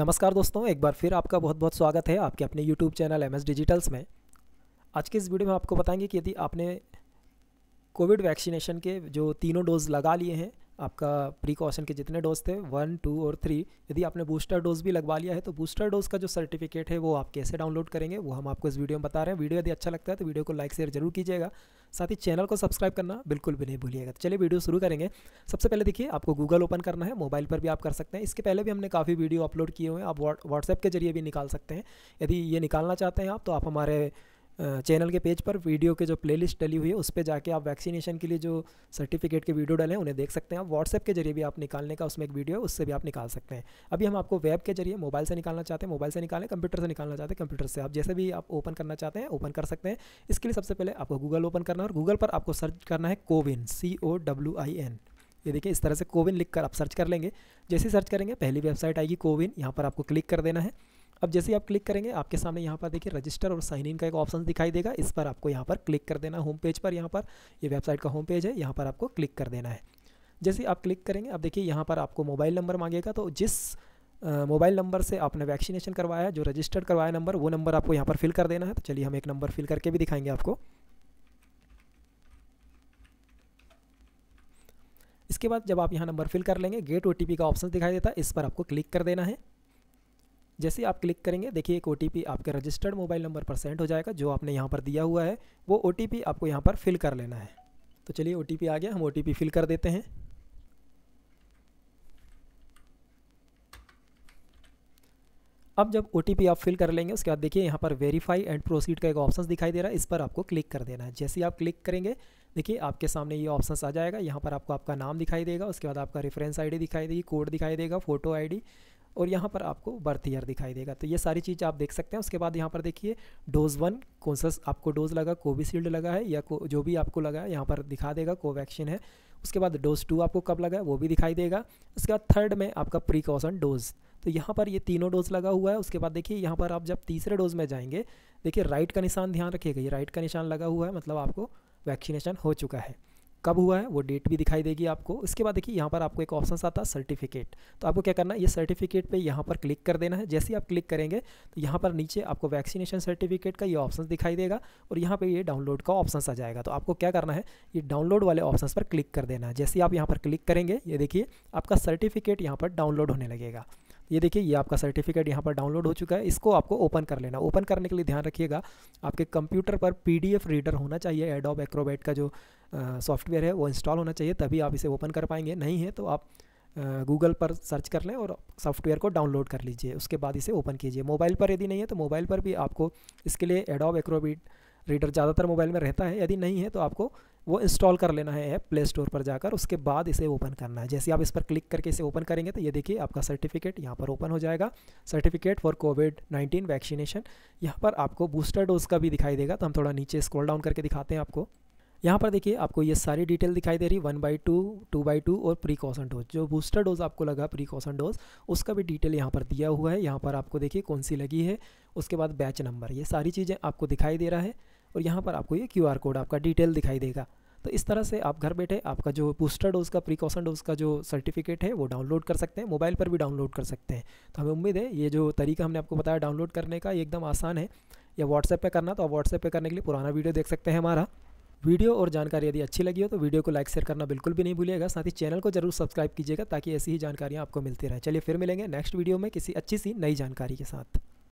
नमस्कार दोस्तों एक बार फिर आपका बहुत बहुत स्वागत है आपके अपने YouTube channel M S digitals में आज के इस वीडियो में आपको बताएंगे कि यदि आपने कोविड वैक्सीनेशन के जो तीनों डोज लगा लिए हैं आपका प्रीकॉशन के जितने डोज थे वन टू और थ्री यदि आपने बूस्टर डोज भी लगवा लिया है तो बूस्टर डोज का जो सर्टिफिकेट है वो आप कैसे डाउनलोड करेंगे वो हम आपको इस वीडियो में बता रहे हैं वीडियो यदि अच्छा लगता है तो वीडियो को लाइक शेयर जरूर कीजिएगा साथ ही चैनल को सब्सक्राइब करना बिल्कुल भी नहीं भूलिएगा तो चलिए वीडियो शुरू करेंगे सबसे पहले देखिए आपको गूगल ओपन करना है मोबाइल पर भी आप कर सकते हैं इसके पहले भी हमने काफ़ी वीडियो अपलोड किए हुए हैं आप व्हाट्सएप के जरिए भी निकाल सकते हैं यदि ये निकालना चाहते हैं आप तो आप हमारे चैनल के पेज पर वीडियो के जो प्लेलिस्ट डली हुई है उस पर जाके आप वैक्सीनेशन के लिए जो सर्टिफिकेट के वीडियो डाले हैं उन्हें देख सकते हैं आप व्हाट्सएप के जरिए भी आप निकालने का उसमें एक वीडियो है उससे भी आप निकाल सकते हैं अभी हम आपको वेब के जरिए मोबाइल से निकालना चाहते हैं मोबाइल से निकालें कंप्यूटर से निकालना चाहते हैं कंप्यूटर से आप जैसे भी आप ओपन करना चाहते हैं ओपन कर सकते हैं इसके लिए सबसे पहले आपको गूगल ओपन करना है और गूगल पर आपको सर्च करना है CoWIN C O W I N ये देखिए इस तरह से कोविन लिख कर आप सर्च कर लेंगे जैसे सर्च करेंगे पहली वेबसाइट आएगी कोविन यहाँ पर आपको क्लिक कर देना है अब जैसे ही आप क्लिक करेंगे आपके सामने यहाँ पर देखिए रजिस्टर और साइन इन का एक ऑप्शन दिखाई देगा इस पर आपको यहाँ पर क्लिक कर देना होम पेज पर यहाँ पर ये यह वेबसाइट का होम पेज है यहाँ पर आपको क्लिक कर देना है जैसे आप क्लिक करेंगे अब देखिए यहाँ पर आपको मोबाइल नंबर मांगेगा तो जिस मोबाइल नंबर से आपने वैक्सीनेशन करवाया जो रजिस्टर्ड करवाया नंबर वो नंबर आपको यहाँ पर फिल कर देना है तो चलिए हम एक नंबर फिल करके भी दिखाएंगे आपको इसके बाद जब आप यहाँ नंबर फिल कर लेंगे गेट ओ का ऑप्शन दिखाई देता है इस पर आपको क्लिक कर देना है जैसे आप क्लिक करेंगे देखिए एक ओ आपके रजिस्टर्ड मोबाइल नंबर पर सेंड हो जाएगा जो आपने यहाँ पर दिया हुआ है वो ओ आपको यहाँ पर फिल कर लेना है तो चलिए ओ आ गया हम ओ फिल कर देते हैं अब जब ओ आप फिल कर लेंगे उसके बाद देखिए यहाँ पर वेरीफाई एंड प्रोसीड का एक ऑप्शन दिखाई दे रहा है इस पर आपको क्लिक कर देना है जैसे ही आप क्लिक करेंगे देखिए आपके सामने ये ऑप्शन आ जाएगा यहाँ पर आपको आपका नाम दिखाई देगा उसके बाद आपका रेफरेंस आईडी दिखाई देगी कोड दिखाई देगा फोटो आईडी और यहाँ पर आपको बर्थ ईयर दिखाई देगा तो ये सारी चीज़ आप देख सकते हैं उसके बाद यहाँ पर देखिए डोज वन कौन सा आपको डोज लगा कोविशील्ड लगा है या को, जो भी आपको लगा है यहाँ पर दिखा देगा कोवैक्सीन है उसके बाद डोज टू आपको कब लगा है वो भी दिखाई देगा उसके बाद थर्ड में आपका प्रिकॉशन डोज तो यहाँ पर ये तीनों डोज लगा हुआ है उसके बाद देखिए यहाँ पर आप जब तीसरे डोज में जाएंगे देखिए राइट का निशान ध्यान रखिएगा ये राइट का निशान लगा हुआ है मतलब आपको वैक्सीनेशन हो चुका है कब हुआ है वो डेट भी दिखाई देगी आपको उसके बाद देखिए यहाँ पर आपको एक ऑप्शन आता है सर्टिफिकेट तो आपको क्या करना है ये सर्टिफिकेट पे यहाँ पर क्लिक कर देना है जैसे ही आप क्लिक करेंगे तो यहाँ पर नीचे आपको वैक्सीनेशन सर्टिफिकेट का ये ऑप्शन दिखाई देगा और यहाँ पर ये डाउनलोड का ऑप्शन आ जाएगा तो आपको क्या करना है ये डाउनलोड वाले ऑप्शन पर क्लिक कर देना है जैसे आप यहाँ पर क्लिक करेंगे ये देखिए आपका सर्टिफिकेट यहाँ पर डाउनलोड होने लगेगा ये देखिए ये आपका सर्टिफिकेट यहाँ पर डाउनलोड हो चुका है इसको आपको ओपन कर लेना ओपन करने के लिए ध्यान रखिएगा आपके कंप्यूटर पर पीडीएफ रीडर होना चाहिए एडोब एक्रोबेट का जो सॉफ्टवेयर है वो इंस्टॉल होना चाहिए तभी आप इसे ओपन कर पाएंगे नहीं है तो आप गूगल पर सर्च कर लें और सॉफ्टवेयर को डाउनलोड कर लीजिए उसके बाद इसे ओपन कीजिए मोबाइल पर यदि नहीं है तो मोबाइल पर भी आपको इसके लिए एडोब एक्रोबीट रीडर ज़्यादातर मोबाइल में रहता है यदि नहीं है तो आपको वो इंस्टॉल कर लेना है ऐप प्ले स्टोर पर जाकर उसके बाद इसे ओपन करना है जैसे आप इस पर क्लिक करके इसे ओपन करेंगे तो ये देखिए आपका सर्टिफिकेट यहाँ पर ओपन हो जाएगा certificate for Covid nineteen vaccination यहाँ पर आपको बूस्टर डोज का भी दिखाई देगा तो हम थोड़ा नीचे स्क्रॉल डाउन करके दिखाते हैं आपको यहाँ पर देखिए आपको ये सारी डिटेल दिखाई दे रही one by two two by two और प्रीकॉशन डोज जो बूस्टर डोज आपको लगा प्रीकॉशन डोज उसका भी डिटेल यहाँ पर दिया हुआ है यहाँ पर आपको देखिए कौन सी लगी है उसके बाद बैच नंबर ये सारी चीज़ें आपको दिखाई दे रहा है और यहाँ पर आपको ये क्यू कोड आपका डिटेल दिखाई देगा तो इस तरह से आप घर बैठे आपका जो बूस्टर डोज का प्रिकॉशन डोज का जो सर्टिफिकेट है वो डाउनलोड कर सकते हैं मोबाइल पर भी डाउनलोड कर सकते हैं तो हमें उम्मीद है ये जो तरीका हमने आपको बताया डाउनलोड करने का ये एकदम आसान है या व्हाट्सएप पे करना तो आप व्हाट्सएप पे करने के लिए पुराना वीडियो देख सकते हैं हमारा वीडियो और जानकारी यदि अच्छी लगी हो तो वीडियो को लाइक शेयर करना बिल्कुल भी नहीं भूलिएगा साथ ही चैनल को जरूर सब्सक्राइब कीजिएगा ताकि ऐसी ही जानकारियाँ आपको मिलती रहे चलिए फिर मिलेंगे नेक्स्ट वीडियो में किसी अच्छी सी नई जानकारी के साथ